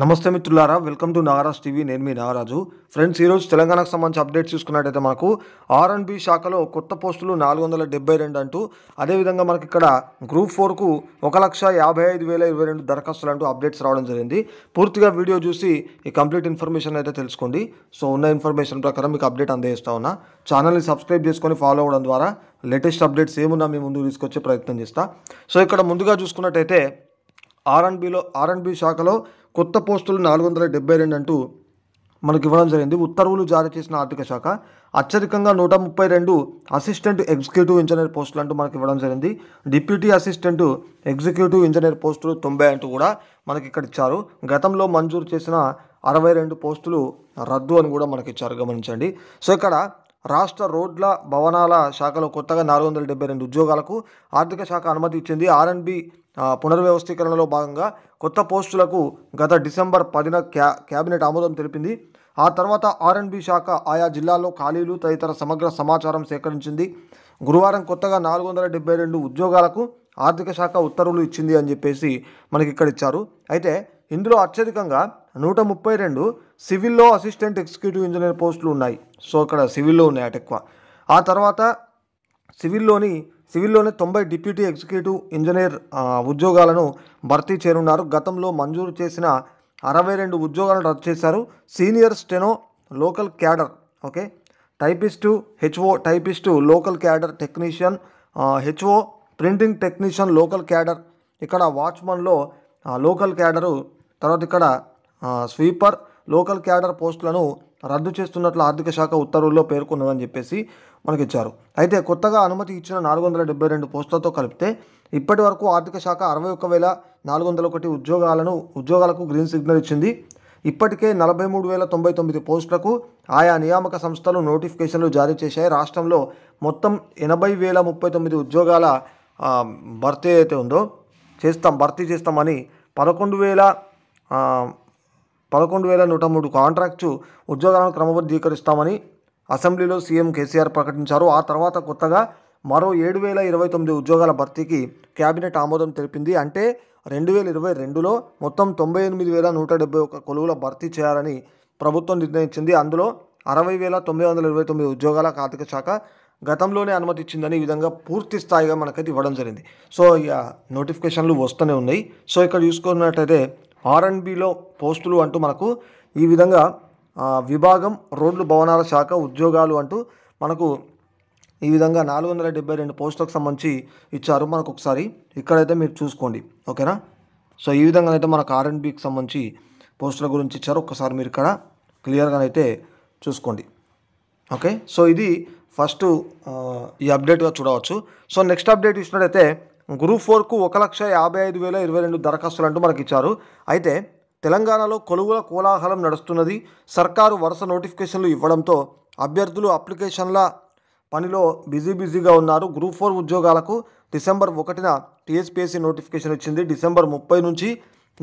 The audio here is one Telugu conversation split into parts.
నమస్తే మిత్రులారా వెల్కమ్ టు నాగరాజ్ టీవీ నేను మీ నాగరాజు ఫ్రెండ్స్ ఈరోజు తెలంగాణకు సంబంధించి అప్డేట్స్ చూసుకున్నట్టయితే మనకు ఆర్ఎన్బి శాఖలో కొత్త పోస్టులు నాలుగు వందల డెబ్బై రెండు అంటూ అదేవిధంగా మనకి ఇక్కడ గ్రూప్ ఫోర్కు ఒక లక్ష యాభై ఐదు వేల ఇరవై రెండు దరఖాస్తులు అంటూ అప్డేట్స్ రావడం జరిగింది పూర్తిగా వీడియో చూసి ఈ కంప్లీట్ ఇన్ఫర్మేషన్ అయితే తెలుసుకోండి సో ఉన్న ఇన్ఫర్మేషన్ ప్రకారం మీకు అప్డేట్ అందజేస్తా ఉన్నా ఛానల్ని సబ్స్క్రైబ్ చేసుకొని ఫాలో అవ్వడం ద్వారా లేటెస్ట్ అప్డేట్స్ ఏమున్నా మీ ముందుకు తీసుకొచ్చే ప్రయత్నం చేస్తా సో ఇక్కడ ముందుగా చూసుకున్నట్టయితే ఆర్ఎన్బిలో ఆర్ఎన్బి శాఖలో కొత్త పోస్టులు నాలుగు వందల డెబ్బై రెండు అంటూ మనకు ఇవ్వడం జరిగింది ఉత్తర్వులు జారీ చేసిన ఆర్థిక శాఖ అత్యధికంగా నూట ముప్పై రెండు అసిస్టెంట్ ఎగ్జిక్యూటివ్ ఇంజనీర్ పోస్టులు అంటూ మనకి ఇవ్వడం జరిగింది డిప్యూటీ అసిస్టెంట్ ఎగ్జిక్యూటివ్ ఇంజనీర్ పోస్టులు తొంభై అంటూ కూడా మనకి ఇక్కడ ఇచ్చారు గతంలో మంజూరు చేసిన అరవై రెండు పోస్టులు రద్దు అని కూడా మనకి ఇచ్చారు గమనించండి సో ఇక్కడ రాష్ట్ర రోడ్ల భవనాల శాఖలో కొత్తగా నాలుగు వందల డెబ్బై రెండు ఉద్యోగాలకు ఆర్థిక శాఖ అనుమతి ఇచ్చింది ఆర్ఎన్బి పునర్వ్యవస్థీకరణలో భాగంగా కొత్త పోస్టులకు గత డిసెంబర్ పదిన క్యా క్యాబినెట్ ఆమోదం తెలిపింది ఆ తర్వాత ఆర్ఎన్బి శాఖ ఆయా జిల్లాల్లో ఖాళీలు తదితర సమగ్ర సమాచారం సేకరించింది గురువారం కొత్తగా నాలుగు వందల డెబ్బై రెండు ఉద్యోగాలకు ఆర్థిక శాఖ ఉత్తర్వులు ఇచ్చింది అని చెప్పేసి మనకి ఇక్కడ ఇచ్చారు అయితే ఇందులో అత్యధికంగా నూట ముప్పై రెండు సివిల్లో అసిస్టెంట్ ఎగ్జిక్యూటివ్ ఇంజనీర్ పోస్టులు ఉన్నాయి సో అక్కడ సివిల్లో ఉన్నాయి ఎక్కువ ఆ తర్వాత సివిల్లోని సివిల్లోనే తొంభై డిప్యూటీ ఎగ్జిక్యూటివ్ ఇంజనీర్ ఉద్యోగాలను భర్తీ చేరున్నారు గతంలో మంజూరు చేసిన అరవై రెండు ఉద్యోగాలను రద్దు చేశారు senior steno local cadre okay typist HO typist local cadre technician HO printing technician local cadre ఇక్కడ వాచ్మన్లో లోకల్ క్యాడరు తర్వాత ఇక్కడ స్వీపర్ లోకల్ క్యాడర్ పోస్టులను రద్దు చేస్తున్నట్లు ఆర్థిక శాఖ ఉత్తర్వుల్లో పేర్కొన్నదని చెప్పేసి మనకి ఇచ్చారు అయితే కొత్తగా అనుమతి ఇచ్చిన నాలుగు వందల డెబ్బై రెండు పోస్టులతో కలిపితే ఇప్పటి వరకు ఆర్థిక శాఖ అరవై ఒక్క వేల నాలుగు వందల ఒకటి ఉద్యోగాలను ఉద్యోగాలకు గ్రీన్ సిగ్నల్ ఇచ్చింది ఇప్పటికే నలభై మూడు వేల తొంభై తొమ్మిది పోస్టులకు ఆయా నియామక సంస్థలు నోటిఫికేషన్లు జారీ చేశాయి రాష్ట్రంలో మొత్తం ఎనభై వేల ముప్పై తొమ్మిది ఉద్యోగాల భర్తీ అయితే ఉందో చేస్తాం భర్తీ చేస్తామని పదకొండు వేల పదకొండు వేల నూట మూడు కాంట్రాక్టు ఉద్యోగాలను క్రమబద్ధీకరిస్తామని అసెంబ్లీలో సీఎం కేసీఆర్ ప్రకటించారు ఆ తర్వాత కొత్తగా మరో ఏడు వేల ఇరవై తొమ్మిది ఉద్యోగాల భర్తీకి కేబినెట్ ఆమోదం తెలిపింది అంటే రెండు వేల ఇరవై రెండులో మొత్తం తొంభై ఎనిమిది వేల నూట డెబ్బై ఒక కొలువుల భర్తీ చేయాలని ప్రభుత్వం నిర్ణయించింది అందులో అరవై వేల తొమ్మిది వందల ఇరవై తొమ్మిది ఉద్యోగాల ఆర్థిక శాఖ గతంలోనే అనుమతి ఇచ్చిందని ఈ విధంగా పూర్తి స్థాయిగా మనకైతే ఇవ్వడం జరిగింది సో ఇక నోటిఫికేషన్లు వస్తూనే ఉన్నాయి సో ఇక్కడ చూసుకున్నట్టయితే ఆర్ అండ్ బిలో పోస్టులు అంటూ మనకు ఈ విధంగా విభాగం రోడ్లు భవనాల శాఖ ఉద్యోగాలు అంటూ మనకు ఈ విధంగా నాలుగు వందల డెబ్బై రెండు పోస్టులకు సంబంధించి ఇచ్చారు మనకు ఒకసారి ఇక్కడైతే మీరు చూసుకోండి ఓకేనా సో ఈ విధంగా అయితే మనకు ఆర్ఎన్బికి సంబంధించి పోస్టుల గురించి ఇచ్చారు ఒక్కసారి మీరు ఇక్కడ క్లియర్గా అయితే చూసుకోండి ఓకే సో ఇది ఫస్ట్ ఈ అప్డేట్గా చూడవచ్చు సో నెక్స్ట్ అప్డేట్ ఇచ్చినట్టయితే గ్రూప్ ఫోర్కు ఒక లక్ష యాభై ఐదు వేల ఇరవై రెండు దరఖాస్తులు అంటూ మనకి ఇచ్చారు అయితే తెలంగాణలో కొలువుల కోలాహలం నడుస్తున్నది సర్కారు వరుస నోటిఫికేషన్లు ఇవ్వడంతో అభ్యర్థులు అప్లికేషన్ల పనిలో బిజీ బిజీగా ఉన్నారు గ్రూప్ ఫోర్ ఉద్యోగాలకు డిసెంబర్ ఒకటిన టీఎస్పీఎస్సీ నోటిఫికేషన్ ఇచ్చింది డిసెంబర్ ముప్పై నుంచి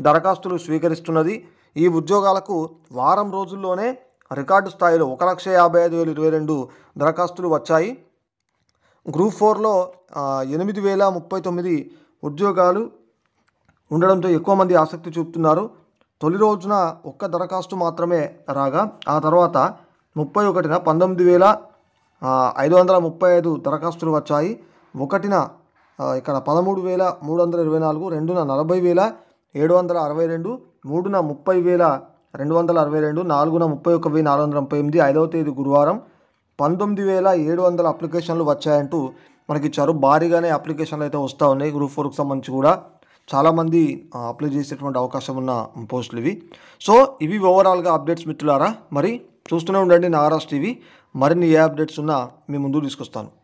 దరఖాస్తులు స్వీకరిస్తున్నది ఈ ఉద్యోగాలకు వారం రోజుల్లోనే రికార్డు స్థాయిలో ఒక లక్ష యాభై ఐదు వేల ఇరవై రెండు దరఖాస్తులు వచ్చాయి గ్రూప్ ఫోర్లో ఎనిమిది వేల ముప్పై తొమ్మిది ఉద్యోగాలు ఉండడంతో ఎక్కువ మంది ఆసక్తి చూపుతున్నారు తొలి రోజున ఒక్క దరఖాస్తు మాత్రమే రాగా ఆ తర్వాత ముప్పై ఒకటిన పంతొమ్మిది వేల ఐదు వందల ముప్పై ఐదు దరఖాస్తులు వచ్చాయి ఒకటిన ఇక్కడ పదమూడు వేల మూడు వందల ఇరవై నాలుగు రెండున నలభై వేల ఏడు వందల అరవై రెండు మూడున ముప్పై వేల రెండు వందల అరవై రెండు నాలుగున ముప్పై ఒక వెయ్యి నాలుగు వందల ముప్పై ఎనిమిది ఐదవ తేదీ గురువారం పంతొమ్మిది వేల ఏడు వందల అప్లికేషన్లు వచ్చాయంటూ మనకి ఇచ్చారు భారీగానే అప్లికేషన్లు అయితే వస్తూ ఉన్నాయి గ్రూప్ ఫోర్కి సంబంధించి కూడా చాలామంది అప్లై చేసేటువంటి అవకాశం ఉన్న పోస్టులు ఇవి సో ఇవి ఓవరాల్గా అప్డేట్స్ మిత్రులారా మరి చూస్తూనే ఉండండి నాగరాజ్ టీవీ మరిన్ని ఏ అప్డేట్స్ ఉన్నా మీ ముందు తీసుకొస్తాను